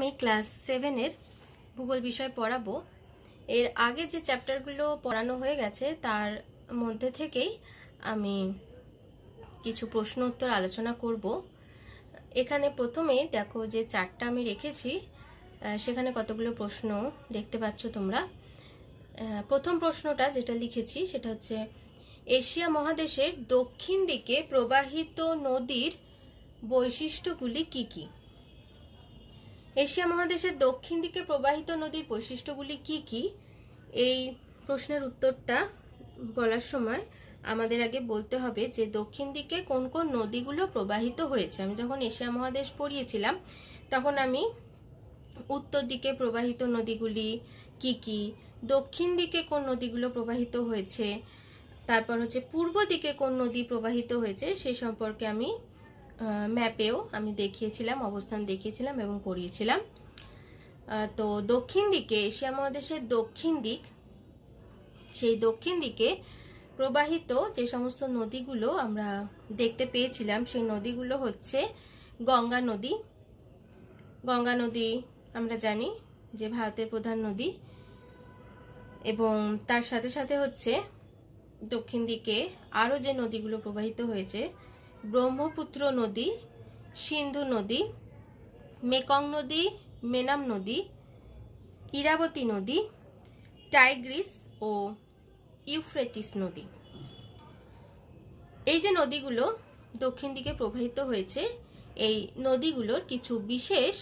আমি ক্লাস সেভেনের ভূগোল বিষয় পড়াবো এর আগে যে চ্যাপ্টারগুলো পড়ানো হয়ে গেছে তার মধ্যে থেকেই আমি কিছু প্রশ্ন উত্তর আলোচনা করব এখানে প্রথমে দেখো যে চারটা আমি রেখেছি সেখানে কতগুলো প্রশ্ন দেখতে পাচ্ছ তোমরা প্রথম প্রশ্নটা যেটা লিখেছি সেটা হচ্ছে এশিয়া মহাদেশের দক্ষিণ দিকে প্রবাহিত নদীর বৈশিষ্ট্যগুলি কি কী এশিয়া মহাদেশের দক্ষিণ দিকে প্রবাহিত নদীর বৈশিষ্ট্যগুলি কি কি এই প্রশ্নের উত্তরটা বলার সময় আমাদের আগে বলতে হবে যে দক্ষিণ দিকে কোন কোন নদীগুলো প্রবাহিত হয়েছে আমি যখন এশিয়া মহাদেশ পড়িয়েছিলাম তখন আমি উত্তর দিকে প্রবাহিত নদীগুলি কি কি দক্ষিণ দিকে কোন নদীগুলো প্রবাহিত হয়েছে তারপর হচ্ছে পূর্ব দিকে কোন নদী প্রবাহিত হয়েছে সে সম্পর্কে আমি ম্যাপেও আমি দেখিয়েছিলাম অবস্থান দেখিয়েছিলাম এবং পড়িয়েছিলাম তো দক্ষিণ দিকে এশিয়া মহাদেশের দক্ষিণ দিক সেই দক্ষিণ দিকে প্রবাহিত যে সমস্ত নদীগুলো আমরা দেখতে পেয়েছিলাম সেই নদীগুলো হচ্ছে গঙ্গা নদী গঙ্গা নদী আমরা জানি যে ভারতের প্রধান নদী এবং তার সাথে সাথে হচ্ছে দক্ষিণ দিকে আরও যে নদীগুলো প্রবাহিত হয়েছে ব্রহ্মপুত্র নদী সিন্ধু নদী মেকং নদী মেনাম নদী ইরাবতী নদী টাইগ্রিস ও ইউফ্রেটিস নদী এই যে নদীগুলো দক্ষিণ দিকে প্রবাহিত হয়েছে এই নদীগুলোর কিছু বিশেষ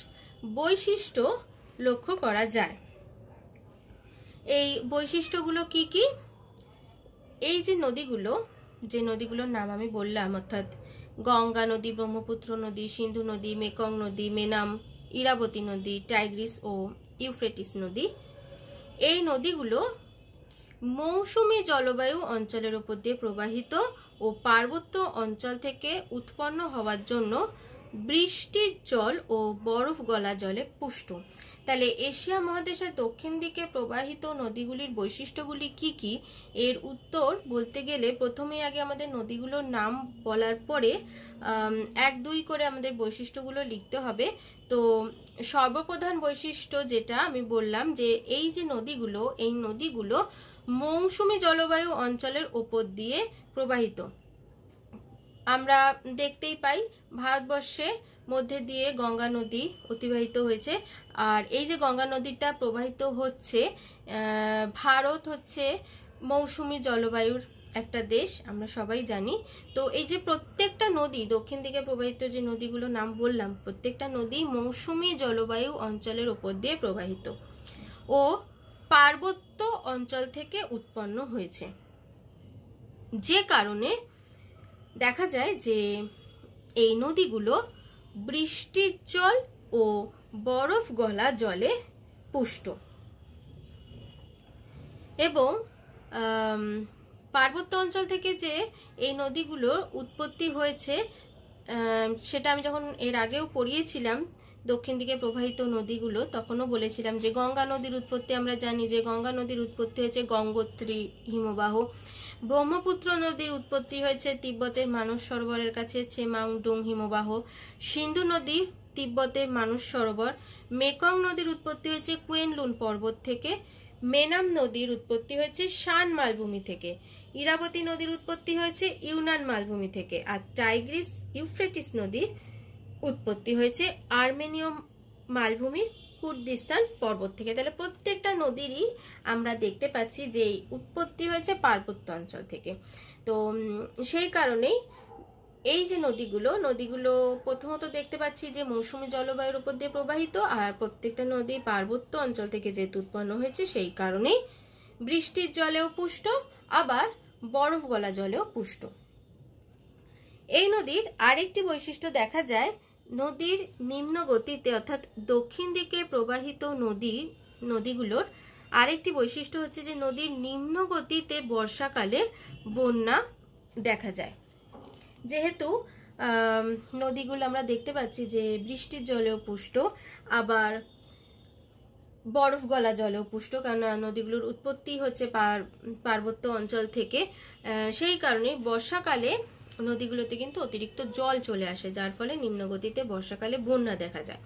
বৈশিষ্ট্য লক্ষ্য করা যায় এই বৈশিষ্ট্যগুলো কি কি এই যে নদীগুলো যে নদীগুলোর নাম আমি বললাম অর্থাৎ গঙ্গা নদী ব্রহ্মপুত্র নদী সিন্ধু নদী মেকং নদী মেনাম ইরাবতী নদী টাইগ্রিস ও ইউফ্রেটিস নদী এই নদীগুলো মৌসুমি জলবায়ু অঞ্চলের উপর দিয়ে প্রবাহিত ও পার্বত্য অঞ্চল থেকে উৎপন্ন হওয়ার জন্য বৃষ্টির জল ও বরফ গলা জলে পুষ্ট তাহলে এশিয়া মহাদেশের দক্ষিণ দিকে প্রবাহিত নদীগুলির বৈশিষ্ট্যগুলি কি কি এর উত্তর বলতে গেলে প্রথমেই আগে আমাদের নদীগুলোর নাম বলার পরে এক দুই করে আমাদের বৈশিষ্ট্যগুলো লিখতে হবে তো সর্বপ্রধান বৈশিষ্ট্য যেটা আমি বললাম যে এই যে নদীগুলো এই নদীগুলো মৌসুমি জলবায়ু অঞ্চলের ওপর দিয়ে প্রবাহিত আমরা দেখতেই পাই ভারতবর্ষের মধ্যে দিয়ে গঙ্গা নদী অতিবাহিত হয়েছে আর এই যে গঙ্গা নদীটা প্রবাহিত হচ্ছে ভারত হচ্ছে মৌসুমি জলবায়ুর একটা দেশ আমরা সবাই জানি তো এই যে প্রত্যেকটা নদী দক্ষিণ দিকে প্রবাহিত যে নদীগুলোর নাম বললাম প্রত্যেকটা নদী মৌসুমি জলবায়ু অঞ্চলের ওপর দিয়ে প্রবাহিত ও পার্বত্য অঞ্চল থেকে উৎপন্ন হয়েছে যে কারণে দেখা যায় যে এই নদীগুলো বৃষ্টির জল ও বরফ গলা জলে পুষ্ট এবং পার্বত্য অঞ্চল থেকে যে এই নদীগুলোর উৎপত্তি হয়েছে সেটা আমি যখন এর আগেও পড়িয়েছিলাম দক্ষিণ দিকে প্রবাহিত নদীগুলো তখনও বলেছিলাম যে গঙ্গা নদীর উৎপত্তি আমরা জানি যে গঙ্গা নদীর উৎপত্তি হয়েছে গঙ্গোত্রী হিমবাহ ব্রহ্মপুত্র নদীর উৎপত্তি হয়েছে তিব্বতের মানস সরোবরের কাছে চেমাংডুং হিমবাহ সিন্ধু নদী তিব্বতের মানস সরোবর মেকং নদীর উৎপত্তি হয়েছে কুয়েনলুন পর্বত থেকে মেনাম নদীর উৎপত্তি হয়েছে শান মালভূমি থেকে ইরাবতী নদীর উৎপত্তি হয়েছে ইউনান মালভূমি থেকে আর টাইগ্রিস ইউফ্রেটিস নদী উৎপত্তি হয়েছে আর্মেনীয় মালভূমির কুর্দিস্তান পর্বত থেকে তাহলে প্রত্যেকটা নদীরই আমরা দেখতে পাচ্ছি যে উৎপত্তি হয়েছে পার্বত্য অঞ্চল থেকে তো সেই কারণেই এই যে নদীগুলো নদীগুলো প্রথমত দেখতে পাচ্ছি যে মৌসুমি জলবায়ুর উপর দিয়ে প্রবাহিত আর প্রত্যেকটা নদী পার্বত্য অঞ্চল থেকে যেহেতু উৎপন্ন হয়েছে সেই কারণেই বৃষ্টির জলেও পুষ্ট আবার বরফ গলা জলেও পুষ্ট এই নদীর আরেকটি বৈশিষ্ট্য দেখা যায় নদীর নিম্ন গতিতে অর্থাৎ দক্ষিণ দিকে প্রবাহিত নদী নদীগুলোর আরেকটি বৈশিষ্ট্য হচ্ছে যে নদীর নিম্ন গতিতে বর্ষাকালে বন্যা দেখা যায় যেহেতু নদীগুলো আমরা দেখতে পাচ্ছি যে বৃষ্টির জলেও পুষ্ট আবার বরফ গলা জলেও পুষ্ট কারণ নদীগুলোর উৎপত্তি হচ্ছে পার্বত্য অঞ্চল থেকে সেই কারণে বর্ষাকালে নদীগুলোতে কিন্তু অতিরিক্ত জল চলে আসে যার ফলে নিম্নগতিতে বর্ষাকালে বন্যা দেখা যায়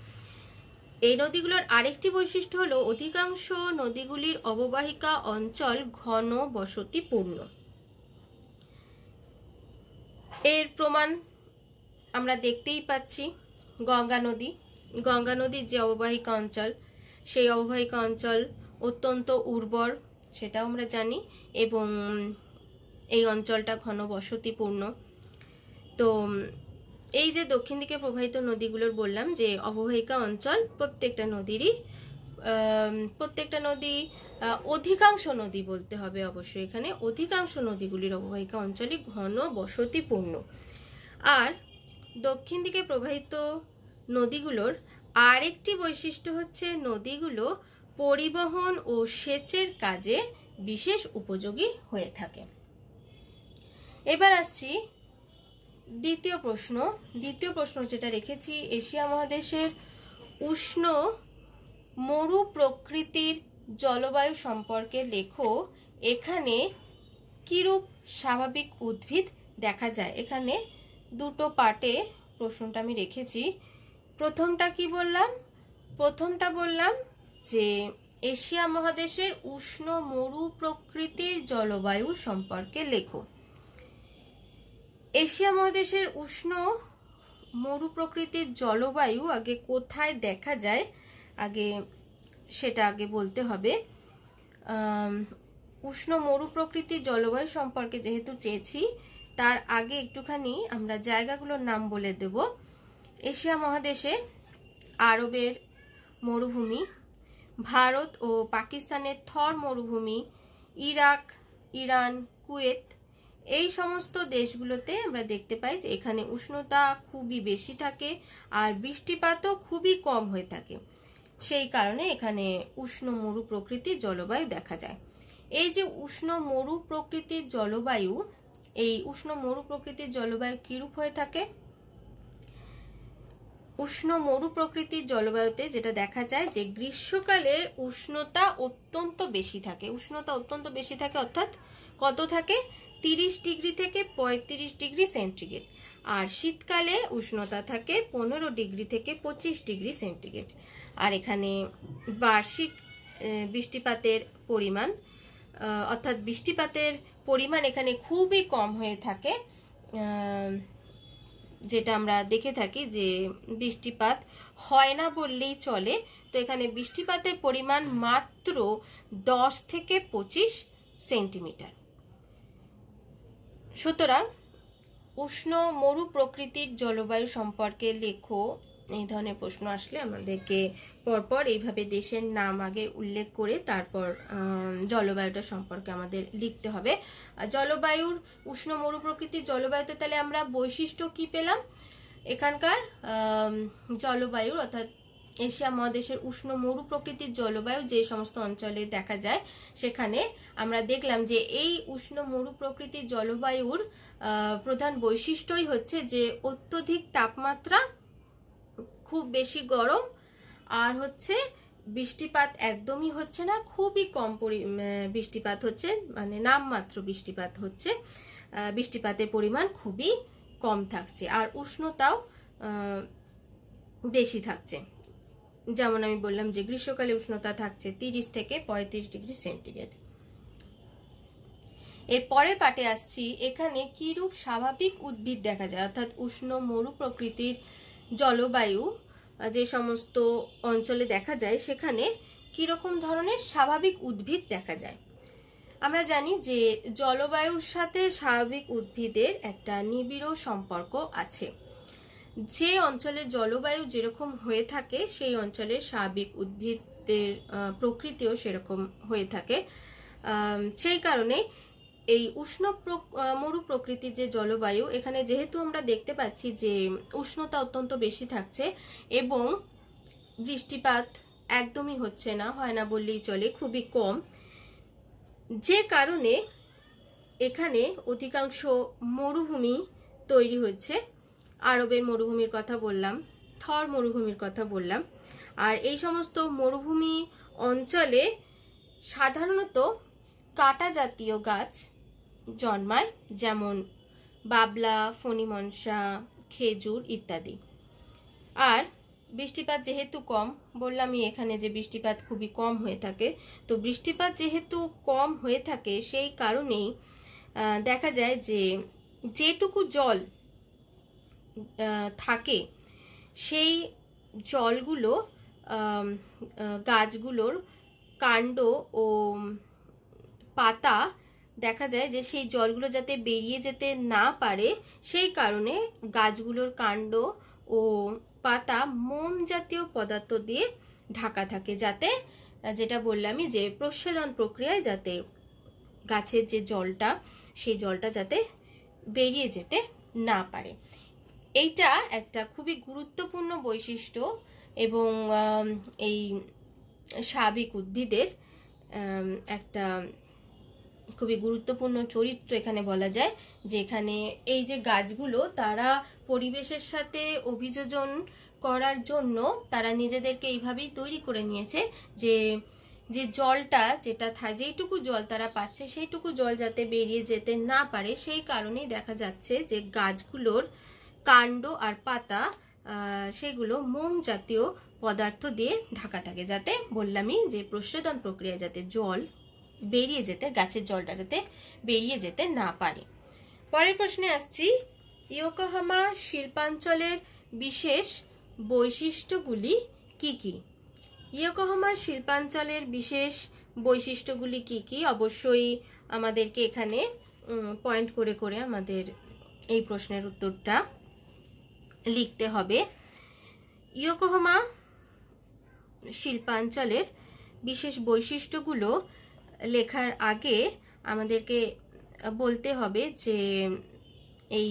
এই নদীগুলোর আরেকটি বৈশিষ্ট্য হলো অধিকাংশ নদীগুলির অববাহিকা অঞ্চল ঘন বসতিপূর্ণ এর প্রমাণ আমরা দেখতেই পাচ্ছি গঙ্গা নদী গঙ্গা নদীর যে অববাহিকা অঞ্চল সেই অববাহিকা অঞ্চল অত্যন্ত উর্বর সেটাও আমরা জানি এবং এই অঞ্চলটা ঘন বসতিপূর্ণ তো এই যে দক্ষিণ দিকে প্রবাহিত নদীগুলোর বললাম যে অববাহিকা অঞ্চল প্রত্যেকটা নদীরই প্রত্যেকটা নদী অধিকাংশ নদী বলতে হবে অবশ্যই এখানে অধিকাংশ নদীগুলির অববাহিকা অঞ্চলই ঘন বসতিপূর্ণ আর দক্ষিণ দিকে প্রবাহিত নদীগুলোর আরেকটি বৈশিষ্ট্য হচ্ছে নদীগুলো পরিবহন ও সেচের কাজে বিশেষ উপযোগী হয়ে থাকে এবার আসছি দ্বিতীয় প্রশ্ন দ্বিতীয় প্রশ্ন যেটা রেখেছি এশিয়া মহাদেশের উষ্ণ মরু প্রকৃতির জলবায়ু সম্পর্কে লেখো এখানে কিরূপ স্বাভাবিক উদ্ভিদ দেখা যায় এখানে দুটো পার্টে প্রশ্নটা আমি রেখেছি প্রথমটা কি বললাম প্রথমটা বললাম যে এশিয়া মহাদেশের উষ্ণ মরু প্রকৃতির জলবায়ু সম্পর্কে লেখো এশিয়া মহাদেশের উষ্ণ মরু প্রকৃতির জলবায়ু আগে কোথায় দেখা যায় আগে সেটা আগে বলতে হবে উষ্ণ মরু প্রকৃতির জলবায়ু সম্পর্কে যেহেতু চেয়েছি তার আগে একটুখানি আমরা জায়গাগুলোর নাম বলে দেব এশিয়া মহাদেশে আরবের মরুভূমি ভারত ও পাকিস্তানের থর মরুভূমি ইরাক ইরান কুয়েত এই সমস্ত দেশগুলোতে আমরা দেখতে পাই যে এখানে উষ্ণতা খুবই বেশি থাকে আর বৃষ্টিপাতও খুবই কম হয়ে থাকে সেই কারণে এখানে উষ্ণ মরু প্রকৃতির জলবায়ু দেখা যায় এই যে উষ্ণ মরু প্রকৃতির জলবায়ু এই উষ্ণ মরু প্রকৃতির জলবায়ু কীরূপ হয়ে থাকে উষ্ণ মরু প্রকৃতির জলবায়ুতে যেটা দেখা যায় যে গ্রীষ্মকালে উষ্ণতা অত্যন্ত বেশি থাকে উষ্ণতা অত্যন্ত বেশি থাকে অর্থাৎ কত থাকে তিরিশ ডিগ্রি থেকে পঁয়ত্রিশ ডিগ্রি সেন্টিগ্রেড আর শীতকালে উষ্ণতা থাকে পনেরো ডিগ্রি থেকে পঁচিশ ডিগ্রি সেন্টিগ্রেড আর এখানে বার্ষিক বৃষ্টিপাতের পরিমাণ অর্থাৎ বৃষ্টিপাতের পরিমাণ এখানে খুবই কম হয়ে থাকে যেটা আমরা দেখে থাকি যে বৃষ্টিপাত হয় না বললেই চলে তো এখানে বৃষ্টিপাতের পরিমাণ মাত্র দশ থেকে পঁচিশ সেন্টিমিটার সুতরাং উষ্ণ মরু প্রকৃতির জলবায়ু সম্পর্কে লেখো এই ধরনের প্রশ্ন আসলে আমাদেরকে পরপর এইভাবে দেশের নাম আগে উল্লেখ করে তারপর জলবায়ুটা সম্পর্কে আমাদের লিখতে হবে জলবায়ুর উষ্ণ মরু প্রকৃতির জলবায়ুতে তাহলে আমরা বৈশিষ্ট্য কি পেলাম এখানকার জলবায়ুর অর্থাৎ এশিয়া মহাদেশের উষ্ণ মরু প্রকৃতির জলবায়ু যে সমস্ত অঞ্চলে দেখা যায় সেখানে আমরা দেখলাম যে এই উষ্ণ মরু প্রকৃতির জলবায়ুর প্রধান বৈশিষ্ট্যই হচ্ছে যে অত্যধিক তাপমাত্রা খুব বেশি গরম আর হচ্ছে বৃষ্টিপাত একদমই হচ্ছে না খুবই কম পরি বৃষ্টিপাত হচ্ছে মানে নামমাত্র বৃষ্টিপাত হচ্ছে বৃষ্টিপাতের পরিমাণ খুবই কম থাকছে আর উষ্ণতাও বেশি থাকছে যেমন আমি বললাম যে গ্রীষ্মকালে উষ্ণতা থাকছে তিরিশ থেকে পঁয়ত্রিশ ডিগ্রি সেন্টিগ্রেড এর পরের পাটে আসছি এখানে কিরূপ স্বাভাবিক উদ্ভিদ দেখা যায় অর্থাৎ উষ্ণ মরু প্রকৃতির জলবায়ু যে সমস্ত অঞ্চলে দেখা যায় সেখানে কীরকম ধরনের স্বাভাবিক উদ্ভিদ দেখা যায় আমরা জানি যে জলবায়ুর সাথে স্বাভাবিক উদ্ভিদের একটা নিবিড় সম্পর্ক আছে যে অঞ্চলে জলবায়ু যেরকম হয়ে থাকে সেই অঞ্চলের স্বাভাবিক উদ্ভিদের প্রকৃতিও সেরকম হয়ে থাকে সেই কারণে এই উষ্ণ মরু প্রকৃতির যে জলবায়ু এখানে যেহেতু আমরা দেখতে পাচ্ছি যে উষ্ণতা অত্যন্ত বেশি থাকছে এবং বৃষ্টিপাত একদমই হচ্ছে না হয় না বললেই চলে খুবই কম যে কারণে এখানে অধিকাংশ মরুভূমি তৈরি হচ্ছে আরবের মরুভূমির কথা বললাম থর মরুভূমির কথা বললাম আর এই সমস্ত মরুভূমি অঞ্চলে সাধারণত কাটা জাতীয় গাছ জন্মায় যেমন বাবলা ফণিমনসা খেজুর ইত্যাদি আর বৃষ্টিপাত যেহেতু কম বললামই এখানে যে বৃষ্টিপাত খুবই কম হয়ে থাকে তো বৃষ্টিপাত যেহেতু কম হয়ে থাকে সেই কারণেই দেখা যায় যে যেটুকু জল থাকে সেই জলগুলো গাছগুলোর কাণ্ড ও পাতা দেখা যায় যে সেই জলগুলো যাতে বেরিয়ে যেতে না পারে সেই কারণে গাছগুলোর কাণ্ড ও পাতা মোম জাতীয় পদার্থ দিয়ে ঢাকা থাকে যাতে যেটা বললামই যে প্রসেদন প্রক্রিয়ায় যাতে গাছের যে জলটা সেই জলটা যাতে বেরিয়ে যেতে না পারে এইটা একটা খুবই গুরুত্বপূর্ণ বৈশিষ্ট্য এবং এই সাবিক উদ্ভিদের একটা খুবই গুরুত্বপূর্ণ চরিত্র এখানে বলা যায় যে এখানে এই যে গাছগুলো তারা পরিবেশের সাথে অভিযোজন করার জন্য তারা নিজেদেরকে এইভাবেই তৈরি করে নিয়েছে যে যে জলটা যেটা থাকে যেইটুকু জল তারা পাচ্ছে সেইটুকু জল যাতে বেরিয়ে যেতে না পারে সেই কারণেই দেখা যাচ্ছে যে গাছগুলোর কাণ্ড আর পাতা সেগুলো মোম জাতীয় পদার্থ দিয়ে ঢাকা থাকে যাতে বললামই যে প্রস্বেদন প্রক্রিয়া যাতে জল বেরিয়ে যেতে গাছের জলটা যাতে বেরিয়ে যেতে না পারে পরের প্রশ্নে আসছি ইয়োকোহামা শিল্পাঞ্চলের বিশেষ বৈশিষ্ট্যগুলি কি কি ইয়োকোহামা শিল্পাঞ্চলের বিশেষ বৈশিষ্ট্যগুলি কি কি অবশ্যই আমাদেরকে এখানে পয়েন্ট করে করে আমাদের এই প্রশ্নের উত্তরটা লিখতে হবে ইয়োকোহামা শিল্পাঞ্চলের বিশেষ বৈশিষ্ট্যগুলো লেখার আগে আমাদেরকে বলতে হবে যে এই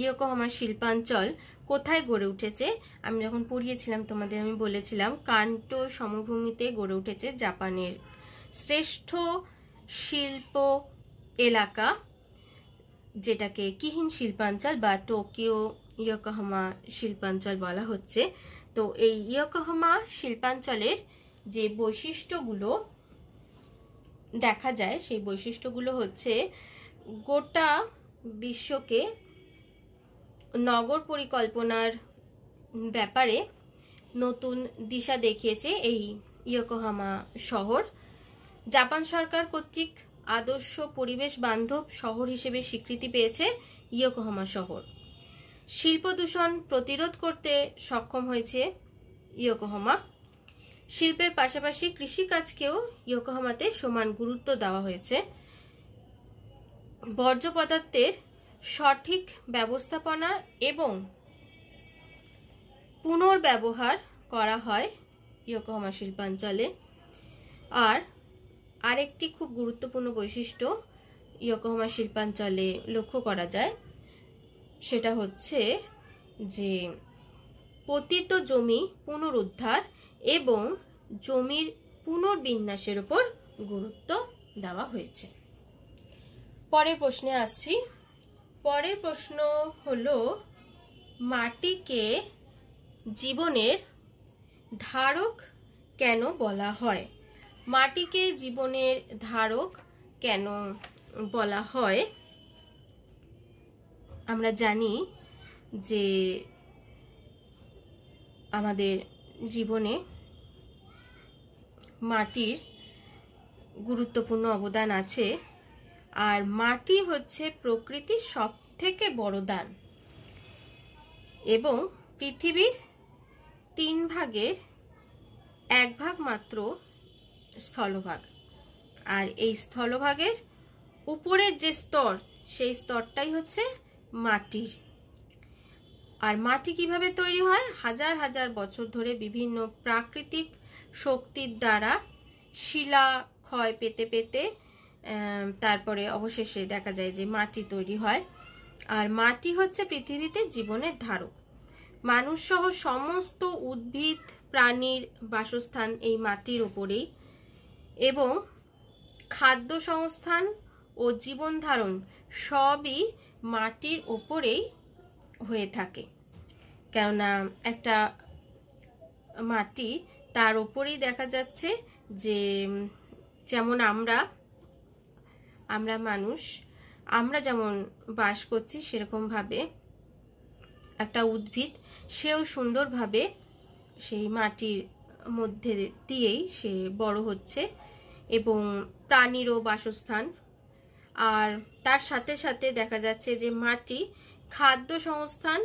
ইয়োকোহামা শিল্পাঞ্চল কোথায় গড়ে উঠেছে আমি যখন পড়িয়েছিলাম তোমাদের আমি বলেছিলাম কান্টো সমভূমিতে গড়ে উঠেছে জাপানের শ্রেষ্ঠ শিল্প এলাকা যেটাকে কিহীন শিল্পাঞ্চল বা টোকিও ইয়কাহমা শিল্পাঞ্চল বলা হচ্ছে তো এই ইয়কাহমা শিল্পাঞ্চলের যে বৈশিষ্ট্যগুলো দেখা যায় সেই বৈশিষ্ট্যগুলো হচ্ছে গোটা বিশ্বকে নগর পরিকল্পনার ব্যাপারে নতুন দিশা দেখিয়েছে এই ইয়কোহামা শহর জাপান সরকার কর্তৃক আদর্শ পরিবেশ বান্ধব শহর হিসেবে স্বীকৃতি পেয়েছে ইয়কোহামা শহর শিল্প দূষণ প্রতিরোধ করতে সক্ষম হয়েছে ইয়োকোহামা শিল্পের পাশাপাশি কৃষিকাজকেও ইয়োকোহামাতে সমান গুরুত্ব দেওয়া হয়েছে বর্জ্য পদার্থের সঠিক ব্যবস্থাপনা এবং পুনর্ব্যবহার করা হয় ইয়োকোহামা শিল্পাঞ্চলে আর আরেকটি খুব গুরুত্বপূর্ণ বৈশিষ্ট্য ইয়োকোহামা শিল্পাঞ্চলে লক্ষ্য করা যায় সেটা হচ্ছে যে পতিত জমি পুনরুদ্ধার এবং জমির পুনর্বিন্যাসের উপর গুরুত্ব দেওয়া হয়েছে পরের প্রশ্নে আসছি পরের প্রশ্ন হলো মাটিকে জীবনের ধারক কেন বলা হয় মাটিকে জীবনের ধারক কেন বলা হয় আমরা জানি যে আমাদের জীবনে মাটির গুরুত্বপূর্ণ অবদান আছে আর মাটি হচ্ছে প্রকৃতির সব থেকে বড় দান এবং পৃথিবীর তিন ভাগের এক ভাগ মাত্র স্থলভাগ আর এই স্থলভাগের উপরের যে স্তর সেই স্তরটাই হচ্ছে মাটির আর মাটি কিভাবে তৈরি হয় হাজার হাজার বছর ধরে বিভিন্ন প্রাকৃতিক শক্তির দ্বারা শিলা ক্ষয় পেতে পেতে তারপরে অবশেষে দেখা যায় যে মাটি তৈরি হয় আর মাটি হচ্ছে পৃথিবীতে জীবনের ধারক মানুষসহ সমস্ত উদ্ভিদ প্রাণীর বাসস্থান এই মাটির ওপরেই এবং খাদ্য সংস্থান ও জীবন ধারণ সবই মাটির ওপরেই হয়ে থাকে কেননা একটা মাটি তার ওপরেই দেখা যাচ্ছে যে যেমন আমরা আমরা মানুষ আমরা যেমন বাস করছি সেরকমভাবে একটা উদ্ভিদ সেও সুন্দরভাবে সেই মাটির মধ্যে দিয়েই সে বড় হচ্ছে এবং প্রাণীরও বাসস্থান আর তার সাথে সাথে দেখা যাচ্ছে যে মাটি খাদ্য সংস্থান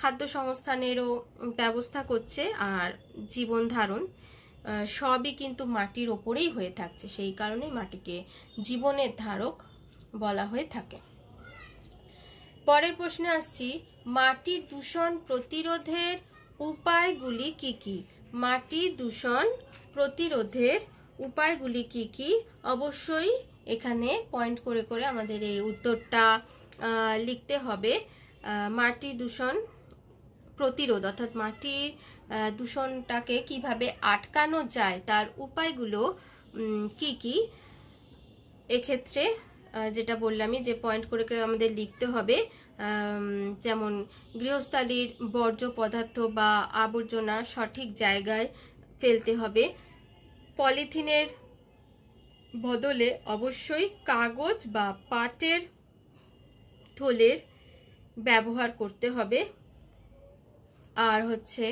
খাদ্য সংস্থানেরও ব্যবস্থা করছে আর জীবন ধারণ সবই কিন্তু মাটির ওপরেই হয়ে থাকছে সেই কারণে মাটিকে জীবনের ধারক বলা হয়ে থাকে পরের প্রশ্নে আসছি মাটি দূষণ প্রতিরোধের উপায়গুলি কি কি মাটি দূষণ প্রতিরোধের উপায়গুলি কি কি অবশ্যই এখানে পয়েন্ট করে করে আমাদের এই উত্তরটা লিখতে হবে মাটি দূষণ প্রতিরোধ অর্থাৎ মাটির দূষণটাকে কিভাবে আটকানো যায় তার উপায়গুলো কি কি এক্ষেত্রে যেটা বললামই যে পয়েন্ট করে করে আমাদের লিখতে হবে যেমন গৃহস্থালির বর্জ্য পদার্থ বা আবর্জনা সঠিক জায়গায় ফেলতে হবে পলিথিনের বদলে অবশ্যই কাগজ বা পাটের থলের ব্যবহার করতে হবে আর হচ্ছে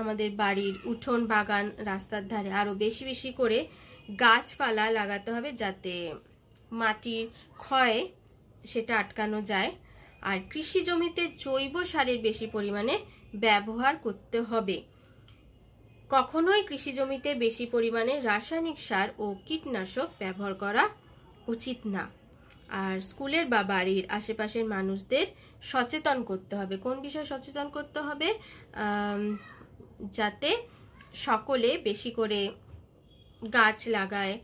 আমাদের বাড়ির উঠোন বাগান রাস্তার ধারে আরও বেশি বেশি করে গাছপালা লাগাতে হবে যাতে মাটির ক্ষয় সেটা আটকানো যায় আর কৃষি জমিতে জৈব সারের বেশি পরিমাণে ব্যবহার করতে হবে কখনোই কৃষি জমিতে বেশি পরিমাণে রাসায়নিক সার ও কীটনাশক ব্যবহার করা উচিত না আর স্কুলের বা বাড়ির আশেপাশের মানুষদের সচেতন করতে হবে কোন বিষয়ে সচেতন করতে হবে যাতে সকলে বেশি করে গাছ লাগায়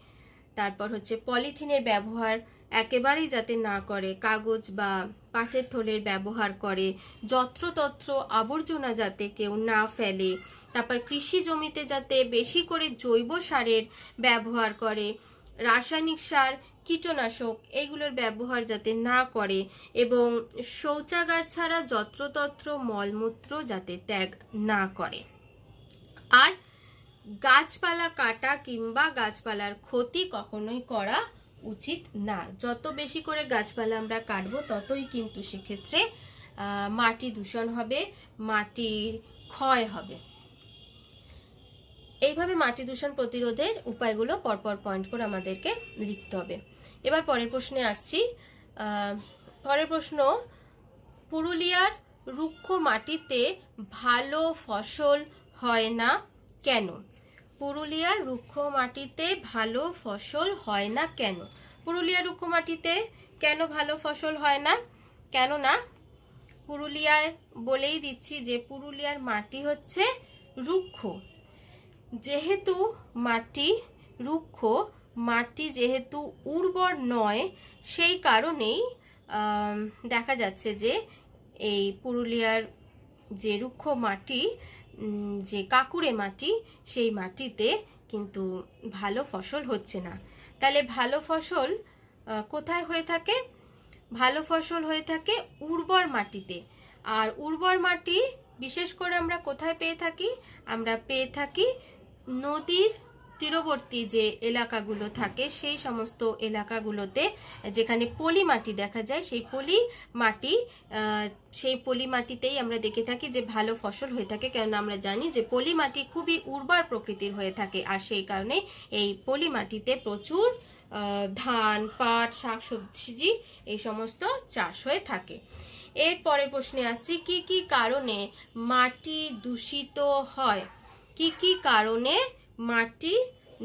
তারপর হচ্ছে পলিথিনের ব্যবহার একেবারেই যাতে না করে কাগজ বা পাটের থলের ব্যবহার করে যত্রতত্র আবর্জনা যাতে কেউ না ফেলে তারপর কৃষি জমিতে যাতে বেশি করে জৈব সারের ব্যবহার করে রাসায়নিক সার কীটনাশক এগুলোর ব্যবহার যাতে না করে এবং শৌচাগার ছাড়া যত্রতত্র মলমূত্র যাতে ত্যাগ না করে আর গাছপালা কাটা কিংবা গাছপালার ক্ষতি কখনোই করা উচিত না যত বেশি করে গাছপালা আমরা কাটবো ততই কিন্তু সেক্ষেত্রে মাটি দূষণ হবে মাটির ক্ষয় হবে এইভাবে মাটি দূষণ প্রতিরোধের উপায়গুলো পরপর পয়েন্ট করে আমাদেরকে লিখতে হবে এবার পরের প্রশ্নে আসছি পরের প্রশ্ন পুরুলিয়ার রুক্ষ মাটিতে ভালো ফসল হয় না কেন পুরুলিয়ার রুক্ষ মাটিতে ভালো ফসল হয় না কেন পুরুলিয়ার রুক্ষ মাটিতে কেন ভালো ফসল হয় না কেন না পুরুলিয়ায় বলেই দিচ্ছি যে পুরুলিয়ার মাটি হচ্ছে রুক্ষ যেহেতু মাটি রুক্ষ মাটি যেহেতু উর্বর নয় সেই কারণেই দেখা যাচ্ছে যে এই পুরুলিয়ার যে রুক্ষ মাটি যে কাকুরে মাটি সেই মাটিতে কিন্তু ভালো ফসল হচ্ছে না তাহলে ভালো ফসল কোথায় হয়ে থাকে ভালো ফসল হয়ে থাকে উর্বর মাটিতে আর উর্বর মাটি বিশেষ করে আমরা কোথায় পেয়ে থাকি আমরা পেয়ে থাকি নদীর তীরবর্তী যে এলাকাগুলো থাকে সেই সমস্ত এলাকাগুলোতে যেখানে পলি মাটি দেখা যায় সেই পলি মাটি সেই পলি মাটিতেই আমরা দেখে থাকি যে ভালো ফসল হয়ে থাকে কেননা আমরা জানি যে পলি মাটি খুবই উর্বর প্রকৃতির হয়ে থাকে আর সেই কারণে এই পলি মাটিতে প্রচুর ধান পাট শাক সবজি এই সমস্ত চাষ হয়ে থাকে এর পরের প্রশ্নে আসছি কি কি কারণে মাটি দূষিত হয় কি কি কারণে মাটি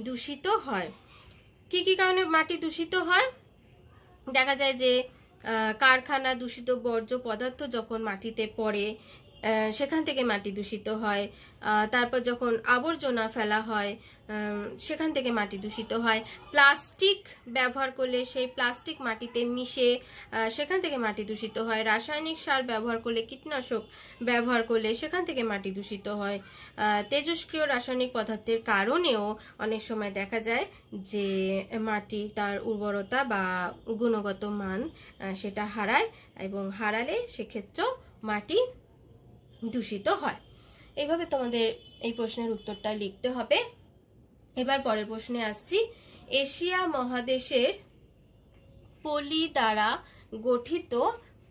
দূষিত হয় কি কি কারণে মাটি দূষিত হয় দেখা যায় যে কারখানা দূষিত বর্জ্য পদার্থ যখন মাটিতে পড়ে সেখান থেকে মাটি দূষিত হয় তারপর যখন আবর্জনা ফেলা হয় সেখান থেকে মাটি দূষিত হয় প্লাস্টিক ব্যবহার করলে সেই প্লাস্টিক মাটিতে মিশে সেখান থেকে মাটি দূষিত হয় রাসায়নিক সার ব্যবহার করলে কীটনাশক ব্যবহার করলে সেখান থেকে মাটি দূষিত হয় তেজস্ক্রিয় রাসায়নিক পদার্থের কারণেও অনেক সময় দেখা যায় যে মাটি তার উর্বরতা বা গুণগত মান সেটা হারায় এবং হারালে সেক্ষেত্রেও মাটি দূষিত হয় এইভাবে তোমাদের এই প্রশ্নের উত্তরটা লিখতে হবে এবার পরের প্রশ্নে আসছি এশিয়া মহাদেশের পলি দ্বারা গঠিত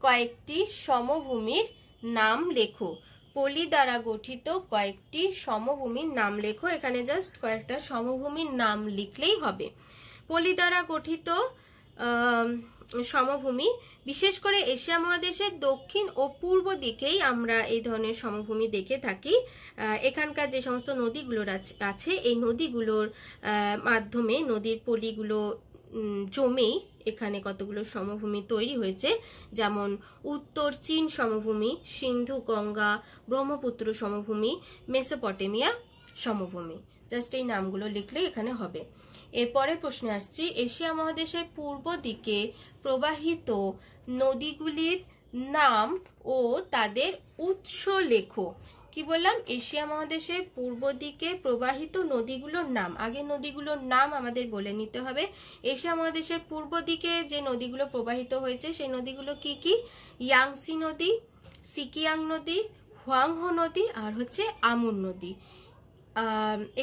কয়েকটি সমভূমির নাম লেখো পলি দ্বারা গঠিত কয়েকটি সমভূমির নাম লেখো এখানে জাস্ট কয়েকটা সমভূমির নাম লিখলেই হবে পলি দ্বারা গঠিত সমভূমি বিশেষ করে এশিয়া মহাদেশের দক্ষিণ ও পূর্ব দিকেই আমরা এই ধরনের সমভূমি দেখে থাকি এখানকার যে সমস্ত নদীগুলোর আছে এই নদীগুলোর মাধ্যমে নদীর পলিগুলো জমেই এখানে কতগুলো সমভূমি তৈরি হয়েছে যেমন উত্তর চীন সমভূমি সিন্ধু গঙ্গা ব্রহ্মপুত্র সমভূমি মেসোপটেমিয়া সমভূমি জাস্ট এই নামগুলো লিখলে এখানে হবে এরপরের প্রশ্নে আসছি এশিয়া মহাদেশের পূর্ব দিকে প্রবাহিত নদীগুলির নাম ও তাদের উৎস লেখো কি বললাম এশিয়া মহাদেশের পূর্ব দিকে প্রবাহিত নদীগুলোর নাম আগে নদীগুলোর নাম আমাদের বলে নিতে হবে এশিয়া মহাদেশের পূর্ব দিকে যে নদীগুলো প্রবাহিত হয়েছে সেই নদীগুলো কি কি ইয়াংসি নদী সিকিয়াং নদী হুয়াংহ নদী আর হচ্ছে আমুর নদী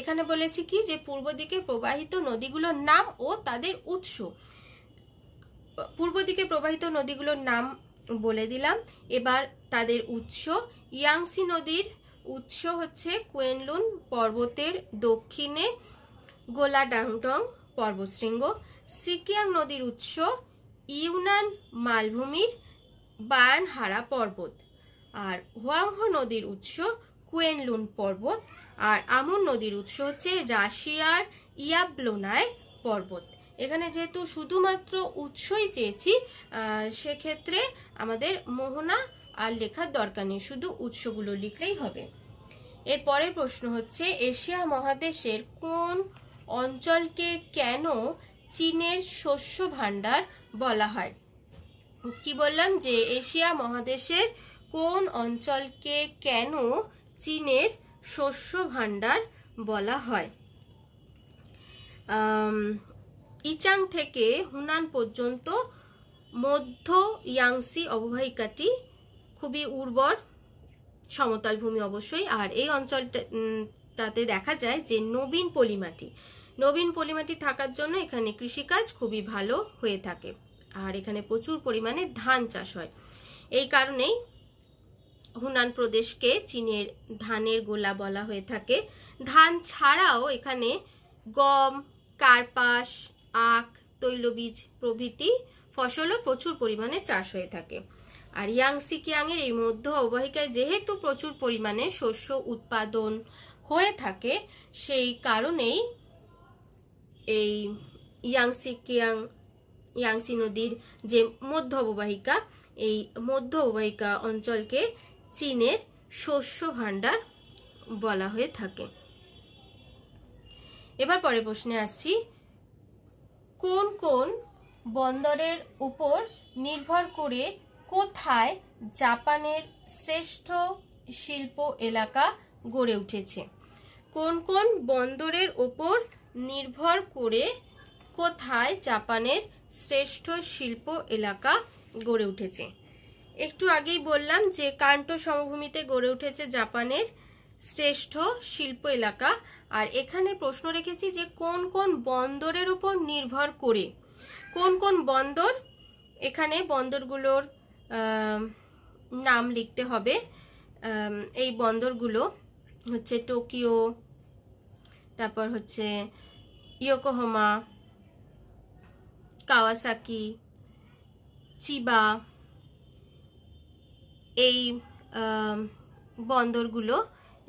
এখানে বলেছি কি যে পূর্ব দিকে প্রবাহিত নদীগুলোর নাম ও তাদের উৎস পূর্ব দিকে প্রবাহিত নদীগুলোর নাম বলে দিলাম এবার তাদের উৎস ইয়াংসি নদীর উৎস হচ্ছে কুয়েনলুন পর্বতের দক্ষিণে গোলাডাংটং পর্বশৃঙ্গ সিকিয়াং নদীর উৎস ইউনান মালভূমির বায়ানহারা পর্বত আর হোয়াংহ নদীর উৎস কুয়েনলুন পর্বত আর আমুন নদীর উৎস হচ্ছে রাশিয়ার ইয়াবলোনায় পর্বত এখানে যেহেতু শুধুমাত্র উৎসই চেয়েছি সেক্ষেত্রে আমাদের মোহনা আর লেখার দরকার নেই শুধু উৎসগুলো লিখলেই হবে এর পরের প্রশ্ন হচ্ছে এশিয়া মহাদেশের কোন অঞ্চলকে কেন চীনের শস্য ভাণ্ডার বলা হয় কি বললাম যে এশিয়া মহাদেশের কোন অঞ্চলকে কেন চীনের শস্য ভাণ্ডার বলা হয় ইচাং থেকে হুনান পর্যন্ত মধ্য ইয়াংসি অববাহিকাটি খুবই উর্বর সমতল ভূমি অবশ্যই আর এই অঞ্চলটাতে দেখা যায় যে নবীন পলিমাটি নবীন পলিমাটি থাকার জন্য এখানে কৃষিকাজ খুবই ভালো হয়ে থাকে আর এখানে প্রচুর পরিমাণে ধান চাষ হয় এই কারণেই হুনান প্রদেশকে চীনের ধানের গোলা বলা হয়ে থাকে ধান ছাড়াও এখানে গম কার্পাস আখ তৈলবীজ প্রভৃতি ফসলও প্রচুর পরিমাণে চাষ হয়ে থাকে আর ইয়াংসিকিয়াংয়ের এই মধ্য অববাহিকায় যেহেতু প্রচুর পরিমাণে শস্য উৎপাদন হয়ে থাকে সেই কারণেই এই ইয়াংসিকিয়াং ইয়াংসি নদীর যে মধ্য অববাহিকা এই মধ্য অববাহিকা অঞ্চলকে চীনের শস্য ভাণ্ডার বলা হয়ে থাকে এবার পরে প্রশ্নে আসছি কোন কোন বন্দরের উপর নির্ভর করে কোথায় জাপানের শ্রেষ্ঠ শিল্প এলাকা গড়ে উঠেছে কোন কোন বন্দরের ওপর নির্ভর করে কোথায় জাপানের শ্রেষ্ঠ শিল্প এলাকা গড়ে উঠেছে একটু আগেই বললাম যে কান্টো সমভূমিতে গড়ে উঠেছে জাপানের শ্রেষ্ঠ শিল্প এলাকা আর এখানে প্রশ্ন রেখেছি যে কোন কোন বন্দরের উপর নির্ভর করে কোন কোন বন্দর এখানে বন্দরগুলোর নাম লিখতে হবে এই বন্দরগুলো হচ্ছে টোকিও তারপর হচ্ছে ইয়োকোহোমা কাওয়াসাকি চিবা এই বন্দরগুলো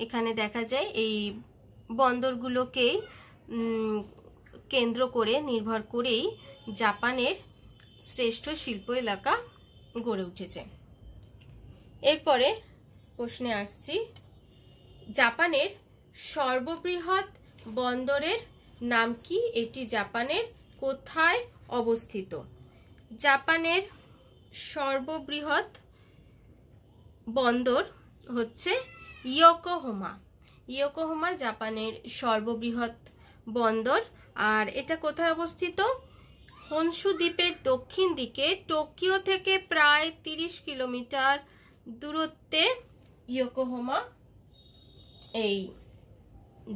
এখানে দেখা যায় এই বন্দরগুলোকেই কেন্দ্র করে নির্ভর করেই জাপানের শ্রেষ্ঠ শিল্প এলাকা গড়ে উঠেছে এরপরে প্রশ্নে আসছি জাপানের সর্ববৃহৎ বন্দরের নাম কি এটি জাপানের কোথায় অবস্থিত জাপানের সর্ববৃহৎ বন্দর হচ্ছে ইয়োকোহোমা ইয়োকোহোমা জাপানের সর্ববৃহৎ বন্দর আর এটা কোথায় অবস্থিত হনসু দ্বীপের দক্ষিণ দিকে টোকিও থেকে প্রায় 30 কিলোমিটার দূরত্বে ইয়োকোহোমা এই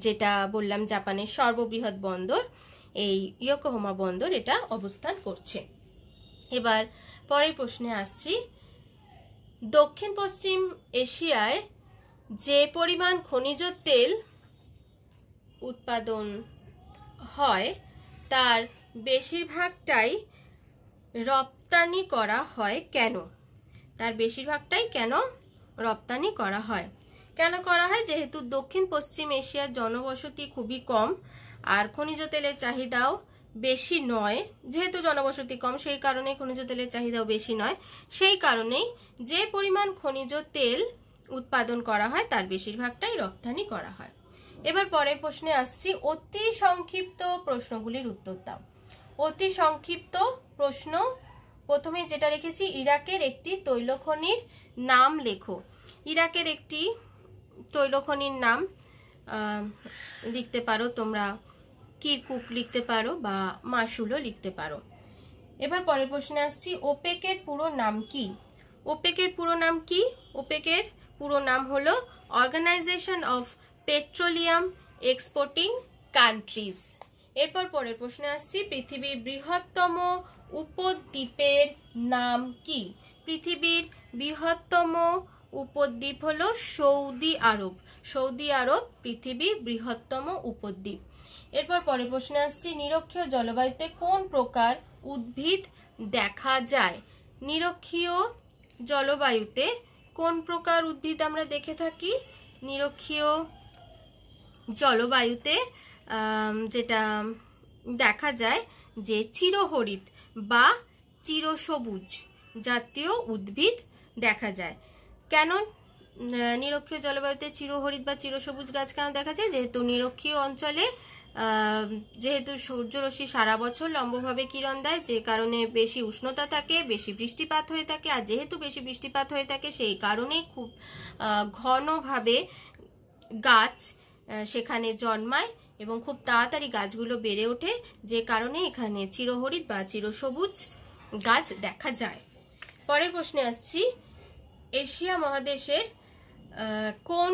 যেটা বললাম জাপানের সর্ববৃহৎ বন্দর এই ইয়োকোহোমা বন্দর এটা অবস্থান করছে এবার পরের প্রশ্নে আসছি দক্ষিণ পশ্চিম এশিয়ায় যে পরিমাণ খনিজ তেল উৎপাদন হয় তার বেশিরভাগটাই রপ্তানি করা হয় কেন তার বেশিরভাগটাই কেন রপ্তানি করা হয় কেন করা হয় যেহেতু দক্ষিণ পশ্চিম এশিয়ার জনবসতি খুবই কম আর খনিজ তেলের চাহিদাও বেশি নয় যেহেতু জনবসতি কম সেই কারণে খনিজ তেলের চাহিদাও বেশি নয় সেই কারণেই যে পরিমাণ খনিজ তেল উৎপাদন করা হয় তার বেশিরভাগটাই রপ্তানি করা হয় এবার পরের প্রশ্নে আসছি অতি সংক্ষিপ্ত প্রশ্নগুলির উত্তর দাও অতি সংক্ষিপ্ত প্রশ্ন প্রথমে যেটা রেখেছি ইরাকের একটি তৈলখনির নাম লেখো ইরাকের একটি তৈলখনির নাম লিখতে পারো তোমরা কিরকুক লিখতে পারো বা মাসুলও লিখতে পারো এবার পরের প্রশ্নে আসছি ওপেকের পুরো নাম কি ওপেকের পুরো নাম কি ওপেকের পুরো নাম হলো organisation of petroleum exporting countries এরপর পরের প্রশ্নে আসছি পৃথিবীর বৃহত্তম উপদ্বীপের নাম কি পৃথিবীর বৃহত্তম উপদ্বীপ হলো সৌদি আরব সৌদি আরব পৃথিবীর বৃহত্তম উপদ্বীপ এরপর পরের প্রশ্নে আসছি নিরক্ষীয় জলবায়ুতে কোন প্রকার উদ্ভিদ দেখা যায় নিরক্ষীয় জলবায়ুতে কোন প্রকার উদ্ভিদ আমরা দেখে থাকি নিরক্ষীয় জলবায়ুতে যেটা দেখা যায় যে চিরহরিত বা চিরসবুজ জাতীয় উদ্ভিদ দেখা যায় কেন নিরক্ষীয় জলবায়ুতে চিরহরিত বা চিরসবুজ গাছ কেন দেখা যায় যেহেতু নিরক্ষীয় অঞ্চলে যেহেতু সূর্যরশ্মি সারা বছর লম্বভাবে কিরণ দেয় যে কারণে বেশি উষ্ণতা থাকে বেশি বৃষ্টিপাত হয়ে থাকে আর যেহেতু বেশি বৃষ্টিপাত হয়ে থাকে সেই কারণে খুব ঘনভাবে গাছ সেখানে জন্মায় এবং খুব তাড়াতাড়ি গাছগুলো বেড়ে ওঠে যে কারণে এখানে চিরহরিৎ বা চিরসবুজ গাছ দেখা যায় পরের প্রশ্নে আসছি এশিয়া মহাদেশের কোন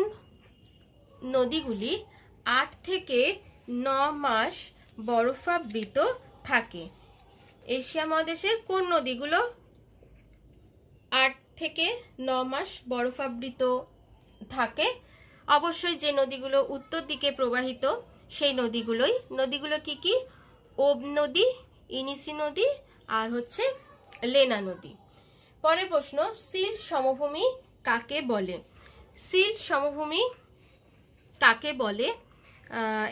নদীগুলি আট থেকে ন মাস বরফাবৃত থাকে এশিয়া মহাদেশের কোন নদীগুলো আট থেকে ন মাস বরফাবৃত থাকে অবশ্যই যে নদীগুলো উত্তর দিকে প্রবাহিত সেই নদীগুলোই নদীগুলো কি কি ওব নদী ইনিসি নদী আর হচ্ছে লেনা নদী পরের প্রশ্ন সিল সমভূমি কাকে বলে সিল সমভূমি কাকে বলে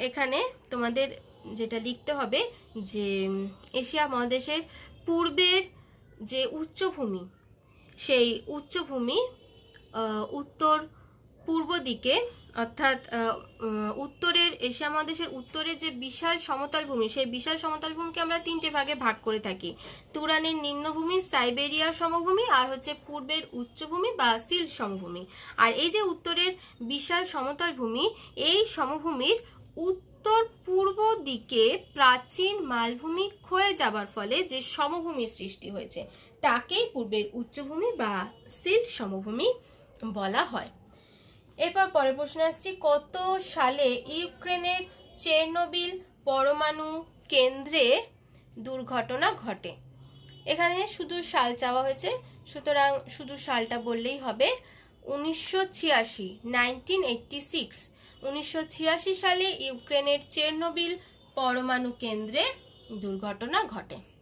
এখানে তোমাদের যেটা লিখতে হবে যে এশিয়া মহাদেশের পূর্বের যে উচ্চভূমি সেই উচ্চভূমি উত্তর পূর্ব দিকে অর্থাৎ উত্তরের এশিয়া মহাদেশের উত্তরের যে বিশাল সমতল ভূমি সেই বিশাল সমতল ভূমিকে আমরা তিনটে ভাগে ভাগ করে থাকি তুরানের নিম্নভূমি সাইবেরিয়ার সমভূমি আর হচ্ছে পূর্বের উচ্চভূমি বা সিল সমভূমি আর এই যে উত্তরের বিশাল সমতল ভূমি এই সমভূমির উত্তর পূর্ব দিকে প্রাচীন মালভূমি ক্ষয়ে যাবার ফলে যে সমভূমির সৃষ্টি হয়েছে তাকেই পূর্বের উচ্চভূমি বা সিল সমভূমি বলা হয় এরপর পরের প্রশ্ন আসছি কত সালে ইউক্রেনের চেরনোবিল পরমাণু কেন্দ্রে দুর্ঘটনা ঘটে এখানে শুধু সাল চাওয়া হয়েছে সুতরাং শুধু সালটা বললেই হবে উনিশশো ছিয়াশি নাইনটিন এইটটি সিক্স উনিশশো ছিয়াশি সালে ইউক্রেনের চেরনোবিল পরমাণু কেন্দ্রে দুর্ঘটনা ঘটে